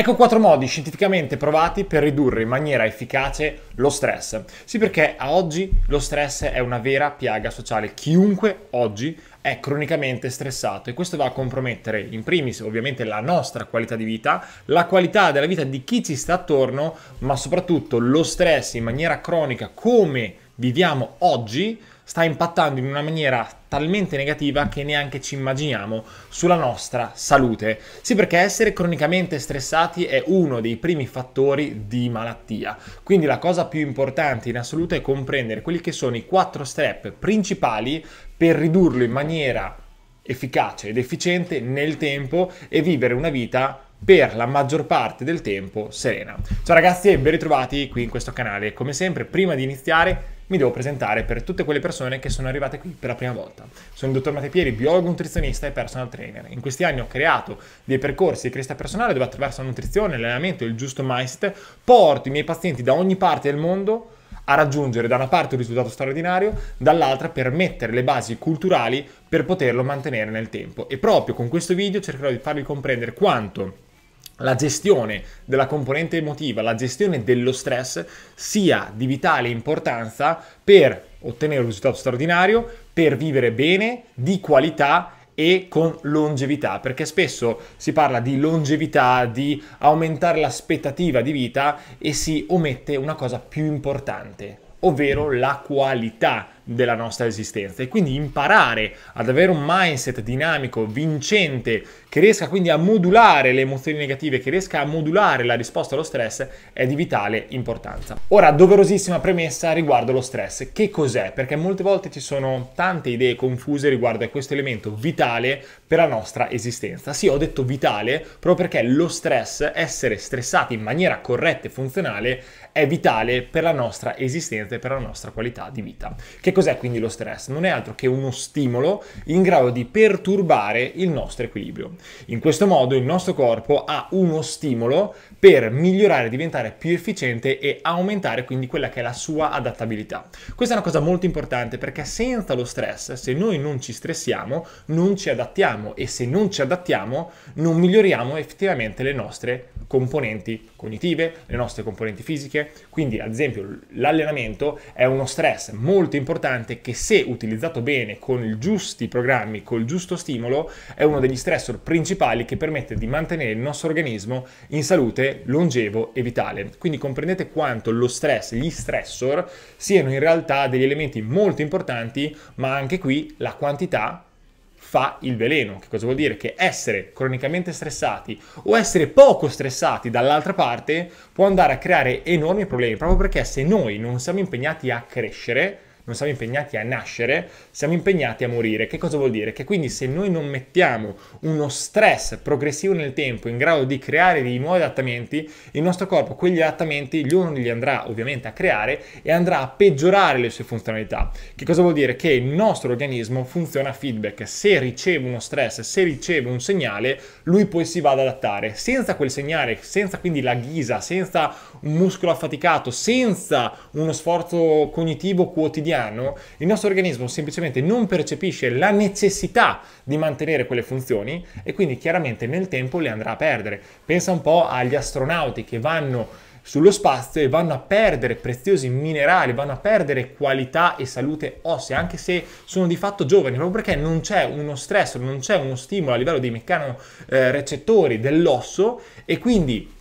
Ecco quattro modi scientificamente provati per ridurre in maniera efficace lo stress. Sì, perché a oggi lo stress è una vera piaga sociale. Chiunque oggi è cronicamente stressato e questo va a compromettere in primis ovviamente la nostra qualità di vita, la qualità della vita di chi ci sta attorno, ma soprattutto lo stress in maniera cronica come viviamo oggi sta impattando in una maniera talmente negativa che neanche ci immaginiamo sulla nostra salute. Sì, perché essere cronicamente stressati è uno dei primi fattori di malattia. Quindi la cosa più importante in assoluto è comprendere quelli che sono i quattro step principali per ridurlo in maniera efficace ed efficiente nel tempo e vivere una vita per la maggior parte del tempo serena. Ciao ragazzi e ben ritrovati qui in questo canale. Come sempre, prima di iniziare mi devo presentare per tutte quelle persone che sono arrivate qui per la prima volta. Sono il dottor Matepieri, biologo nutrizionista e personal trainer. In questi anni ho creato dei percorsi di crescita personale dove attraverso la nutrizione, l'allenamento e il giusto mindset porto i miei pazienti da ogni parte del mondo a raggiungere da una parte un risultato straordinario, dall'altra per mettere le basi culturali per poterlo mantenere nel tempo. E proprio con questo video cercherò di farvi comprendere quanto la gestione della componente emotiva, la gestione dello stress sia di vitale importanza per ottenere un risultato straordinario, per vivere bene, di qualità e con longevità, perché spesso si parla di longevità, di aumentare l'aspettativa di vita e si omette una cosa più importante, ovvero la qualità della nostra esistenza e quindi imparare ad avere un mindset dinamico, vincente, che riesca quindi a modulare le emozioni negative, che riesca a modulare la risposta allo stress è di vitale importanza. Ora, doverosissima premessa riguardo lo stress. Che cos'è? Perché molte volte ci sono tante idee confuse riguardo a questo elemento vitale per la nostra esistenza. Sì, ho detto vitale proprio perché lo stress, essere stressati in maniera corretta e funzionale, è vitale per la nostra esistenza e per la nostra qualità di vita. Che cos'è quindi lo stress? Non è altro che uno stimolo in grado di perturbare il nostro equilibrio. In questo modo il nostro corpo ha uno stimolo per migliorare, diventare più efficiente e aumentare quindi quella che è la sua adattabilità. Questa è una cosa molto importante perché senza lo stress, se noi non ci stressiamo, non ci adattiamo e se non ci adattiamo non miglioriamo effettivamente le nostre componenti cognitive, le nostre componenti fisiche. Quindi ad esempio l'allenamento è uno stress molto importante importante che se utilizzato bene con i giusti programmi, col giusto stimolo, è uno degli stressor principali che permette di mantenere il nostro organismo in salute, longevo e vitale. Quindi comprendete quanto lo stress, gli stressor, siano in realtà degli elementi molto importanti, ma anche qui la quantità fa il veleno. Che cosa vuol dire? Che essere cronicamente stressati o essere poco stressati dall'altra parte può andare a creare enormi problemi, proprio perché se noi non siamo impegnati a crescere, non siamo impegnati a nascere, siamo impegnati a morire. Che cosa vuol dire? Che quindi se noi non mettiamo uno stress progressivo nel tempo in grado di creare dei nuovi adattamenti, il nostro corpo quegli adattamenti gli uno li andrà ovviamente a creare e andrà a peggiorare le sue funzionalità. Che cosa vuol dire? Che il nostro organismo funziona a feedback. Se riceve uno stress, se riceve un segnale, lui poi si va ad adattare. Senza quel segnale, senza quindi la ghisa, senza un muscolo affaticato, senza uno sforzo cognitivo quotidiano, quotidiano il nostro organismo semplicemente non percepisce la necessità di mantenere quelle funzioni e quindi chiaramente nel tempo le andrà a perdere. Pensa un po' agli astronauti che vanno sullo spazio e vanno a perdere preziosi minerali, vanno a perdere qualità e salute ossea, anche se sono di fatto giovani, proprio perché non c'è uno stress, non c'è uno stimolo a livello dei meccanorecettori eh, dell'osso e quindi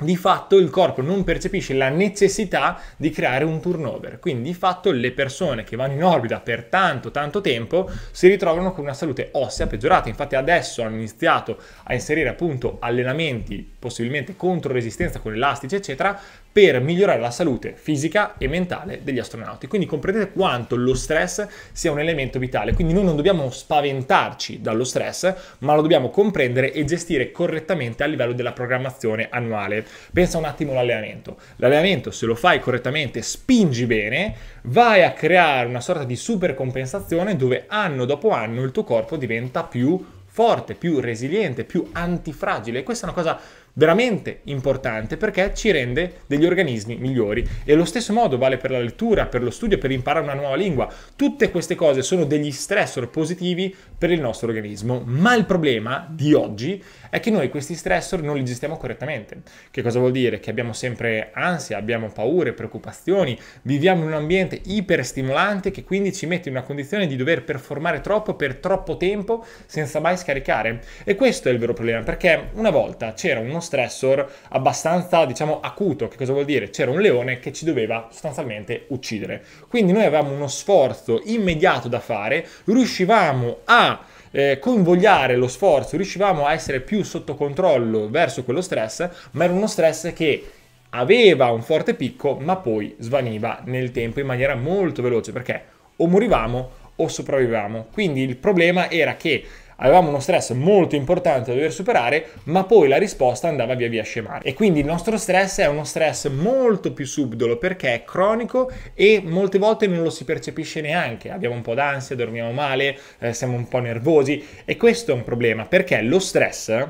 di fatto il corpo non percepisce la necessità di creare un turnover, quindi di fatto le persone che vanno in orbita per tanto tanto tempo si ritrovano con una salute ossea peggiorata, infatti adesso hanno iniziato a inserire appunto allenamenti possibilmente contro resistenza con elastici eccetera per migliorare la salute fisica e mentale degli astronauti, quindi comprendete quanto lo stress sia un elemento vitale, quindi noi non dobbiamo spaventarci dallo stress ma lo dobbiamo comprendere e gestire correttamente a livello della programmazione annuale. Pensa un attimo all'allenamento. L'allenamento, se lo fai correttamente, spingi bene, vai a creare una sorta di supercompensazione dove anno dopo anno il tuo corpo diventa più forte, più resiliente, più antifragile. E questa è una cosa veramente importante perché ci rende degli organismi migliori e lo stesso modo vale per la lettura, per lo studio, per imparare una nuova lingua. Tutte queste cose sono degli stressor positivi per il nostro organismo, ma il problema di oggi è che noi questi stressor non li gestiamo correttamente. Che cosa vuol dire? Che abbiamo sempre ansia, abbiamo paure, preoccupazioni, viviamo in un ambiente iperstimolante che quindi ci mette in una condizione di dover performare troppo per troppo tempo senza mai scaricare. E questo è il vero problema, perché una volta c'era uno stressor abbastanza, diciamo, acuto. Che cosa vuol dire? C'era un leone che ci doveva sostanzialmente uccidere. Quindi noi avevamo uno sforzo immediato da fare, riuscivamo a eh, convogliare lo sforzo, riuscivamo a essere più sotto controllo verso quello stress, ma era uno stress che aveva un forte picco, ma poi svaniva nel tempo in maniera molto veloce perché o morivamo o sopravvivevamo. Quindi il problema era che avevamo uno stress molto importante da dover superare, ma poi la risposta andava via via a scemare. E quindi il nostro stress è uno stress molto più subdolo perché è cronico e molte volte non lo si percepisce neanche. Abbiamo un po' d'ansia, dormiamo male, eh, siamo un po' nervosi e questo è un problema perché lo stress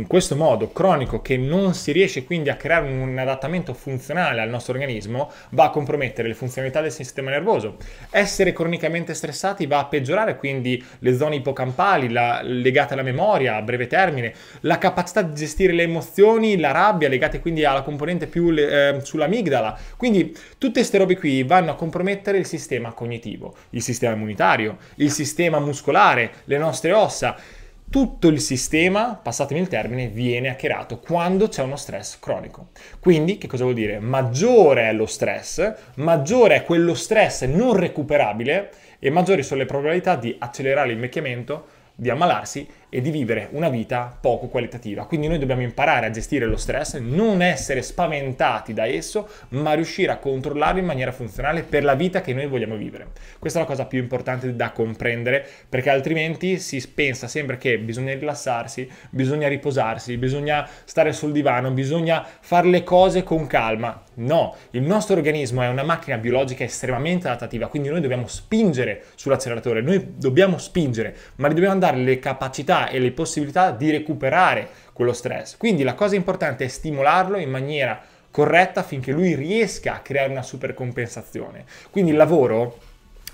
in questo modo cronico che non si riesce quindi a creare un adattamento funzionale al nostro organismo va a compromettere le funzionalità del sistema nervoso. Essere cronicamente stressati va a peggiorare quindi le zone ipocampali la, legate alla memoria a breve termine, la capacità di gestire le emozioni, la rabbia legate quindi alla componente più le, eh, sull'amigdala. Quindi tutte queste robe qui vanno a compromettere il sistema cognitivo, il sistema immunitario, il sistema muscolare, le nostre ossa tutto il sistema, passatemi il termine, viene hackerato quando c'è uno stress cronico. Quindi che cosa vuol dire? Maggiore è lo stress, maggiore è quello stress non recuperabile e maggiori sono le probabilità di accelerare l'invecchiamento, di ammalarsi e di vivere una vita poco qualitativa. Quindi noi dobbiamo imparare a gestire lo stress, non essere spaventati da esso, ma riuscire a controllarlo in maniera funzionale per la vita che noi vogliamo vivere. Questa è la cosa più importante da comprendere, perché altrimenti si pensa sempre che bisogna rilassarsi, bisogna riposarsi, bisogna stare sul divano, bisogna fare le cose con calma. No, il nostro organismo è una macchina biologica estremamente adattativa, quindi noi dobbiamo spingere sull'acceleratore, noi dobbiamo spingere, ma dobbiamo dare le capacità e le possibilità di recuperare quello stress. Quindi la cosa importante è stimolarlo in maniera corretta affinché lui riesca a creare una supercompensazione. Quindi il lavoro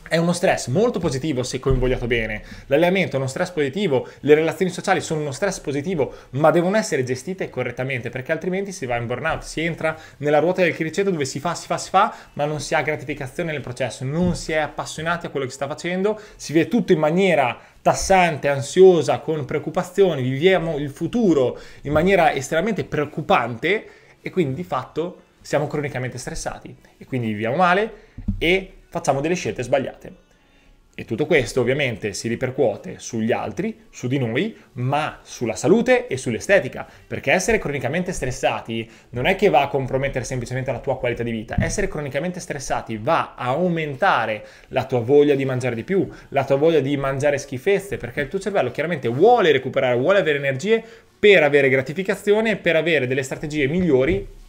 è uno stress molto positivo se coinvogliato bene. L'allenamento è uno stress positivo, le relazioni sociali sono uno stress positivo, ma devono essere gestite correttamente perché altrimenti si va in burnout, si entra nella ruota del criceto dove si fa, si fa, si fa, ma non si ha gratificazione nel processo, non si è appassionati a quello che si sta facendo, si vede tutto in maniera tassante, ansiosa, con preoccupazioni, viviamo il futuro in maniera estremamente preoccupante e quindi di fatto siamo cronicamente stressati e quindi viviamo male e facciamo delle scelte sbagliate. E tutto questo ovviamente si ripercuote sugli altri, su di noi, ma sulla salute e sull'estetica, perché essere cronicamente stressati non è che va a compromettere semplicemente la tua qualità di vita, essere cronicamente stressati va a aumentare la tua voglia di mangiare di più, la tua voglia di mangiare schifezze, perché il tuo cervello chiaramente vuole recuperare, vuole avere energie per avere gratificazione, per avere delle strategie migliori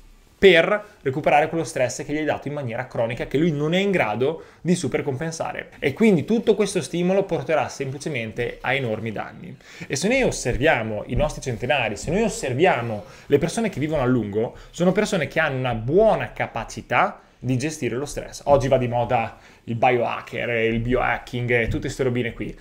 per recuperare quello stress che gli hai dato in maniera cronica che lui non è in grado di supercompensare. E quindi tutto questo stimolo porterà semplicemente a enormi danni. E se noi osserviamo i nostri centenari, se noi osserviamo le persone che vivono a lungo, sono persone che hanno una buona capacità di gestire lo stress. Oggi va di moda il biohacker, il biohacking tutte queste robine qui.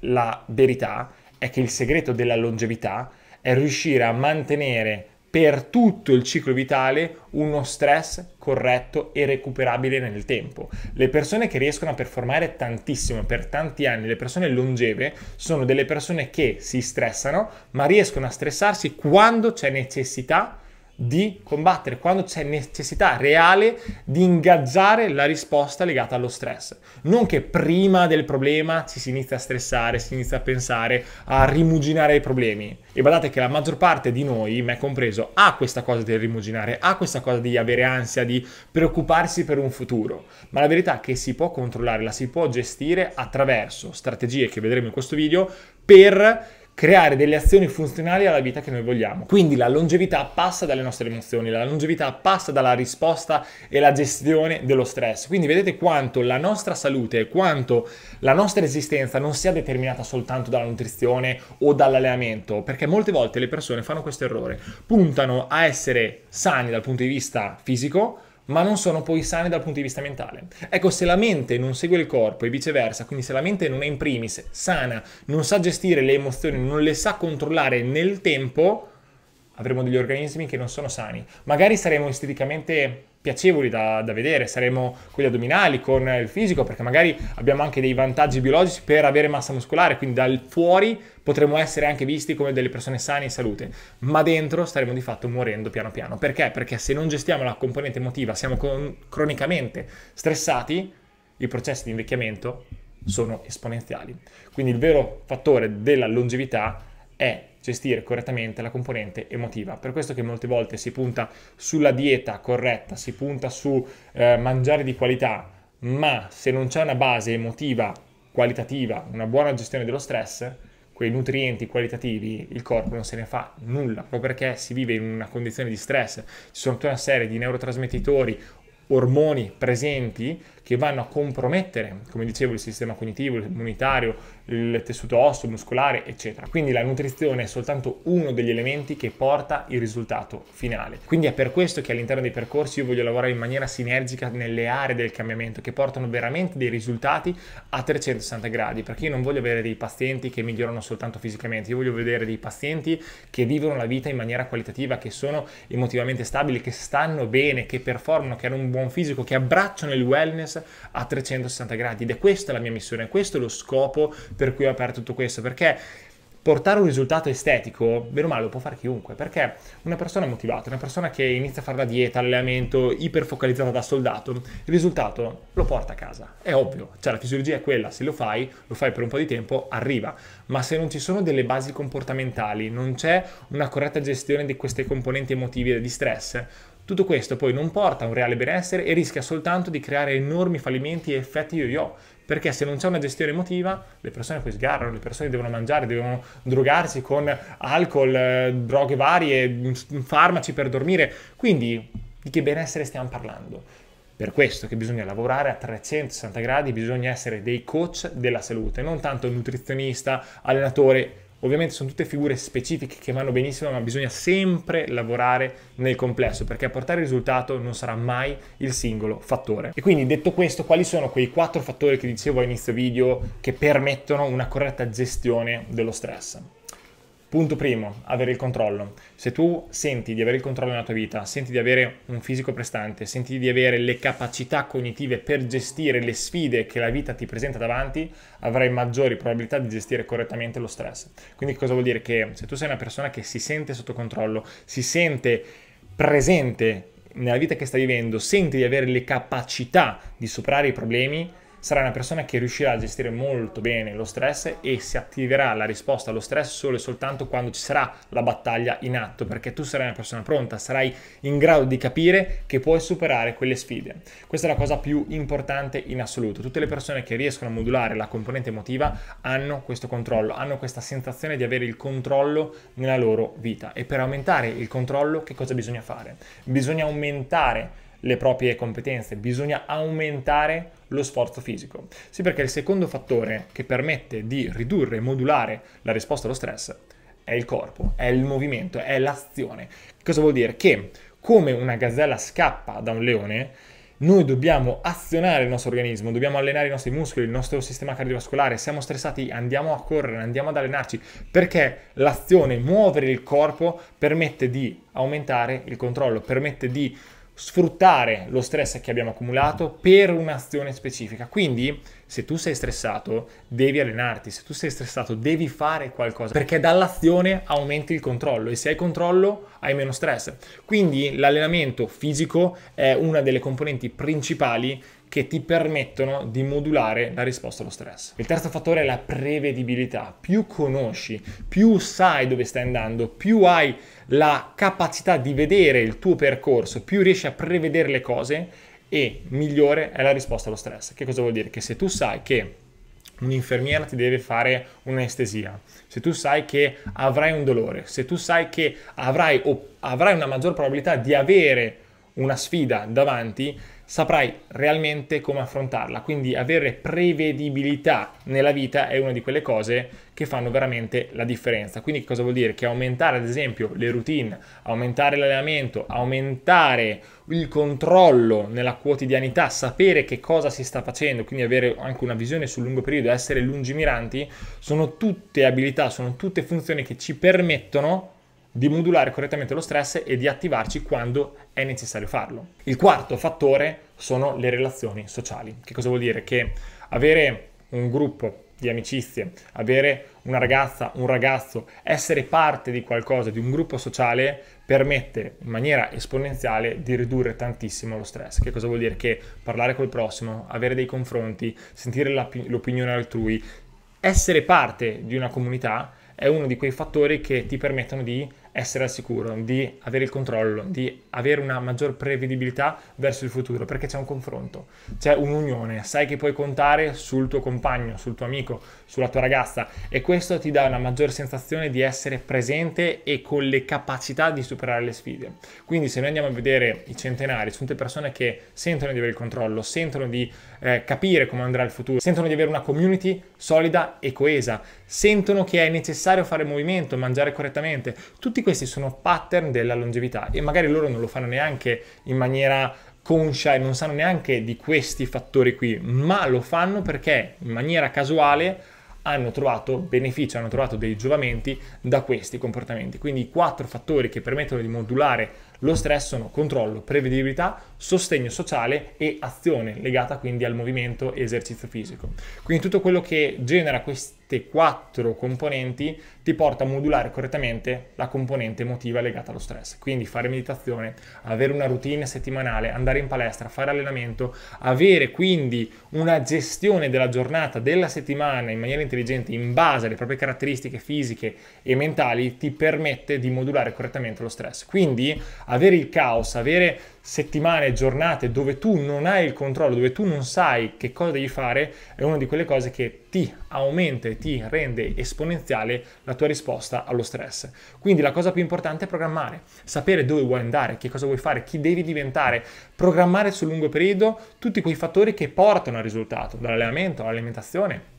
La verità è che il segreto della longevità è riuscire a mantenere per tutto il ciclo vitale uno stress corretto e recuperabile nel tempo. Le persone che riescono a performare tantissimo per tanti anni, le persone longeve, sono delle persone che si stressano, ma riescono a stressarsi quando c'è necessità di combattere, quando c'è necessità reale di ingaggiare la risposta legata allo stress. Non che prima del problema ci si inizia a stressare, si inizia a pensare, a rimuginare i problemi. E badate che la maggior parte di noi, me compreso, ha questa cosa del rimuginare, ha questa cosa di avere ansia, di preoccuparsi per un futuro. Ma la verità è che si può controllare, la si può gestire attraverso strategie che vedremo in questo video per creare delle azioni funzionali alla vita che noi vogliamo. Quindi la longevità passa dalle nostre emozioni, la longevità passa dalla risposta e la gestione dello stress. Quindi vedete quanto la nostra salute, quanto la nostra esistenza non sia determinata soltanto dalla nutrizione o dall'allenamento, perché molte volte le persone fanno questo errore, puntano a essere sani dal punto di vista fisico, ma non sono poi sane dal punto di vista mentale. Ecco, se la mente non segue il corpo e viceversa, quindi se la mente non è in primis sana, non sa gestire le emozioni, non le sa controllare nel tempo, avremo degli organismi che non sono sani. Magari saremo esteticamente piacevoli da, da, vedere, saremo con gli addominali, con il fisico, perché magari abbiamo anche dei vantaggi biologici per avere massa muscolare, quindi dal fuori potremo essere anche visti come delle persone sane in salute, ma dentro staremo di fatto morendo piano piano. Perché? Perché se non gestiamo la componente emotiva, siamo con, cronicamente stressati, i processi di invecchiamento sono esponenziali. Quindi il vero fattore della longevità è è gestire correttamente la componente emotiva. Per questo che molte volte si punta sulla dieta corretta, si punta su eh, mangiare di qualità, ma se non c'è una base emotiva qualitativa, una buona gestione dello stress, quei nutrienti qualitativi il corpo non se ne fa nulla, proprio perché si vive in una condizione di stress. Ci sono tutta una serie di neurotrasmettitori, ormoni presenti che vanno a compromettere, come dicevo, il sistema cognitivo, immunitario, il tessuto osso, muscolare, eccetera. Quindi la nutrizione è soltanto uno degli elementi che porta il risultato finale. Quindi è per questo che all'interno dei percorsi io voglio lavorare in maniera sinergica nelle aree del cambiamento che portano veramente dei risultati a 360 gradi, perché io non voglio avere dei pazienti che migliorano soltanto fisicamente, io voglio vedere dei pazienti che vivono la vita in maniera qualitativa, che sono emotivamente stabili, che stanno bene, che performano, che hanno un buon fisico, che abbracciano il wellness a 360 gradi ed è questa la mia missione, questo è lo scopo per cui ho aperto tutto questo, perché portare un risultato estetico, meno male, lo può fare chiunque, perché una persona motivata, una persona che inizia a fare la dieta, l'allenamento, iperfocalizzata da soldato, il risultato lo porta a casa, è ovvio, cioè la fisiologia è quella, se lo fai, lo fai per un po' di tempo, arriva, ma se non ci sono delle basi comportamentali, non c'è una corretta gestione di queste componenti emotive e di stress, tutto questo poi non porta a un reale benessere e rischia soltanto di creare enormi fallimenti e effetti yo-yo, perché se non c'è una gestione emotiva, le persone poi sgarrano, le persone devono mangiare, devono drogarsi con alcol, eh, droghe varie, mm, farmaci per dormire. Quindi di che benessere stiamo parlando? per questo che bisogna lavorare a 360 gradi, bisogna essere dei coach della salute, non tanto nutrizionista, allenatore, Ovviamente sono tutte figure specifiche che vanno benissimo, ma bisogna sempre lavorare nel complesso perché a portare risultato non sarà mai il singolo fattore. E quindi detto questo, quali sono quei quattro fattori che dicevo all'inizio video che permettono una corretta gestione dello stress? Punto primo, avere il controllo. Se tu senti di avere il controllo nella tua vita, senti di avere un fisico prestante, senti di avere le capacità cognitive per gestire le sfide che la vita ti presenta davanti, avrai maggiori probabilità di gestire correttamente lo stress. Quindi cosa vuol dire? Che se tu sei una persona che si sente sotto controllo, si sente presente nella vita che stai vivendo, senti di avere le capacità di superare i problemi, sarà una persona che riuscirà a gestire molto bene lo stress e si attiverà la risposta allo stress solo e soltanto quando ci sarà la battaglia in atto, perché tu sarai una persona pronta, sarai in grado di capire che puoi superare quelle sfide. Questa è la cosa più importante in assoluto. Tutte le persone che riescono a modulare la componente emotiva hanno questo controllo, hanno questa sensazione di avere il controllo nella loro vita e per aumentare il controllo che cosa bisogna fare? Bisogna aumentare le proprie competenze, bisogna aumentare lo sforzo fisico. Sì, perché il secondo fattore che permette di ridurre e modulare la risposta allo stress è il corpo, è il movimento, è l'azione. Cosa vuol dire? Che come una gazzella scappa da un leone, noi dobbiamo azionare il nostro organismo, dobbiamo allenare i nostri muscoli, il nostro sistema cardiovascolare, siamo stressati, andiamo a correre, andiamo ad allenarci, perché l'azione, muovere il corpo permette di aumentare il controllo, permette di sfruttare lo stress che abbiamo accumulato per un'azione specifica. Quindi, se tu sei stressato, devi allenarti, se tu sei stressato, devi fare qualcosa, perché dall'azione aumenti il controllo e se hai controllo hai meno stress. Quindi l'allenamento fisico è una delle componenti principali che ti permettono di modulare la risposta allo stress. Il terzo fattore è la prevedibilità. Più conosci, più sai dove stai andando, più hai la capacità di vedere il tuo percorso, più riesci a prevedere le cose e migliore è la risposta allo stress. Che cosa vuol dire? Che se tu sai che un'infermiera ti deve fare un'anestesia, se tu sai che avrai un dolore, se tu sai che avrai, o avrai una maggior probabilità di avere una sfida davanti, saprai realmente come affrontarla. Quindi avere prevedibilità nella vita è una di quelle cose che fanno veramente la differenza. Quindi cosa vuol dire? Che aumentare ad esempio le routine, aumentare l'allenamento, aumentare il controllo nella quotidianità, sapere che cosa si sta facendo, quindi avere anche una visione sul lungo periodo, essere lungimiranti, sono tutte abilità, sono tutte funzioni che ci permettono di modulare correttamente lo stress e di attivarci quando è necessario farlo. Il quarto fattore sono le relazioni sociali. Che cosa vuol dire? Che avere un gruppo di amicizie, avere una ragazza, un ragazzo, essere parte di qualcosa, di un gruppo sociale, permette in maniera esponenziale di ridurre tantissimo lo stress. Che cosa vuol dire? Che parlare col prossimo, avere dei confronti, sentire l'opinione altrui, essere parte di una comunità è uno di quei fattori che ti permettono di essere al sicuro, di avere il controllo, di avere una maggior prevedibilità verso il futuro, perché c'è un confronto, c'è un'unione, sai che puoi contare sul tuo compagno, sul tuo amico, sulla tua ragazza e questo ti dà una maggior sensazione di essere presente e con le capacità di superare le sfide. Quindi se noi andiamo a vedere i centenari, sono tutte persone che sentono di avere il controllo, sentono di eh, capire come andrà il futuro, sentono di avere una community solida e coesa, sentono che è necessario fare movimento, mangiare correttamente, tutti tutti questi sono pattern della longevità e magari loro non lo fanno neanche in maniera conscia e non sanno neanche di questi fattori qui, ma lo fanno perché in maniera casuale hanno trovato beneficio, hanno trovato dei giovamenti da questi comportamenti. Quindi i quattro fattori che permettono di modulare lo stress sono controllo, prevedibilità, sostegno sociale e azione legata quindi al movimento e esercizio fisico. Quindi tutto quello che genera queste quattro componenti ti porta a modulare correttamente la componente emotiva legata allo stress. Quindi fare meditazione, avere una routine settimanale, andare in palestra, fare allenamento, avere quindi una gestione della giornata, della settimana in maniera intelligente in base alle proprie caratteristiche fisiche e mentali ti permette di modulare correttamente lo stress. Quindi avere il caos, avere settimane, giornate dove tu non hai il controllo, dove tu non sai che cosa devi fare, è una di quelle cose che ti aumenta e ti rende esponenziale la tua risposta allo stress. Quindi la cosa più importante è programmare, sapere dove vuoi andare, che cosa vuoi fare, chi devi diventare, programmare sul lungo periodo tutti quei fattori che portano al risultato, dall'allenamento all'alimentazione,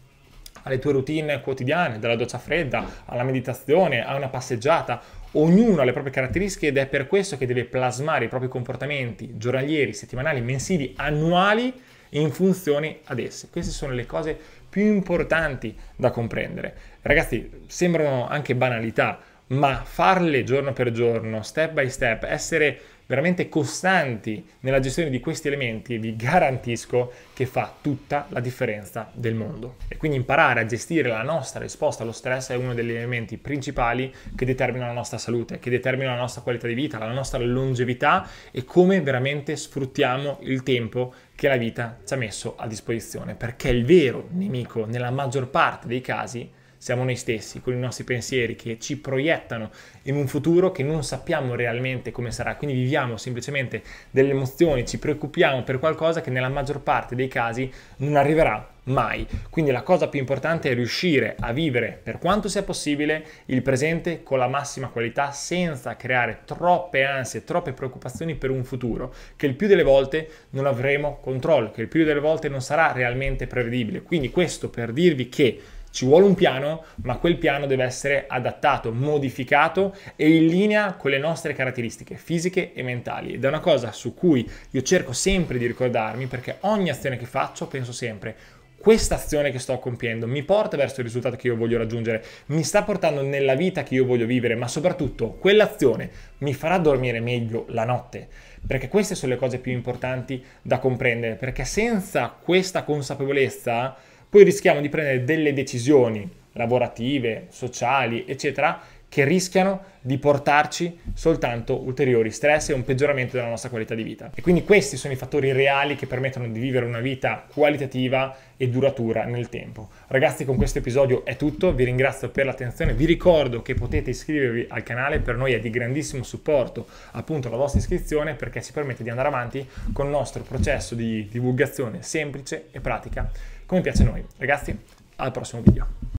alle tue routine quotidiane, dalla doccia fredda alla meditazione, a una passeggiata, Ognuno ha le proprie caratteristiche ed è per questo che deve plasmare i propri comportamenti giornalieri, settimanali, mensili, annuali in funzione ad esse. Queste sono le cose più importanti da comprendere. Ragazzi, sembrano anche banalità, ma farle giorno per giorno, step by step, essere veramente costanti nella gestione di questi elementi, vi garantisco che fa tutta la differenza del mondo. E quindi imparare a gestire la nostra risposta allo stress è uno degli elementi principali che determina la nostra salute, che determina la nostra qualità di vita, la nostra longevità e come veramente sfruttiamo il tempo che la vita ci ha messo a disposizione, perché il vero nemico nella maggior parte dei casi siamo noi stessi, con i nostri pensieri che ci proiettano in un futuro che non sappiamo realmente come sarà, quindi viviamo semplicemente delle emozioni, ci preoccupiamo per qualcosa che nella maggior parte dei casi non arriverà mai. Quindi la cosa più importante è riuscire a vivere per quanto sia possibile il presente con la massima qualità senza creare troppe ansie, troppe preoccupazioni per un futuro che il più delle volte non avremo controllo, che il più delle volte non sarà realmente prevedibile. Quindi questo per dirvi che ci vuole un piano, ma quel piano deve essere adattato, modificato e in linea con le nostre caratteristiche fisiche e mentali. Ed è una cosa su cui io cerco sempre di ricordarmi perché ogni azione che faccio penso sempre questa azione che sto compiendo mi porta verso il risultato che io voglio raggiungere, mi sta portando nella vita che io voglio vivere, ma soprattutto quell'azione mi farà dormire meglio la notte, perché queste sono le cose più importanti da comprendere, perché senza questa consapevolezza poi rischiamo di prendere delle decisioni lavorative, sociali, eccetera, che rischiano di portarci soltanto ulteriori stress e un peggioramento della nostra qualità di vita. E quindi questi sono i fattori reali che permettono di vivere una vita qualitativa e duratura nel tempo. Ragazzi, con questo episodio è tutto, vi ringrazio per l'attenzione, vi ricordo che potete iscrivervi al canale, per noi è di grandissimo supporto appunto la vostra iscrizione perché ci permette di andare avanti con il nostro processo di divulgazione semplice e pratica come piace a noi. Ragazzi, al prossimo video.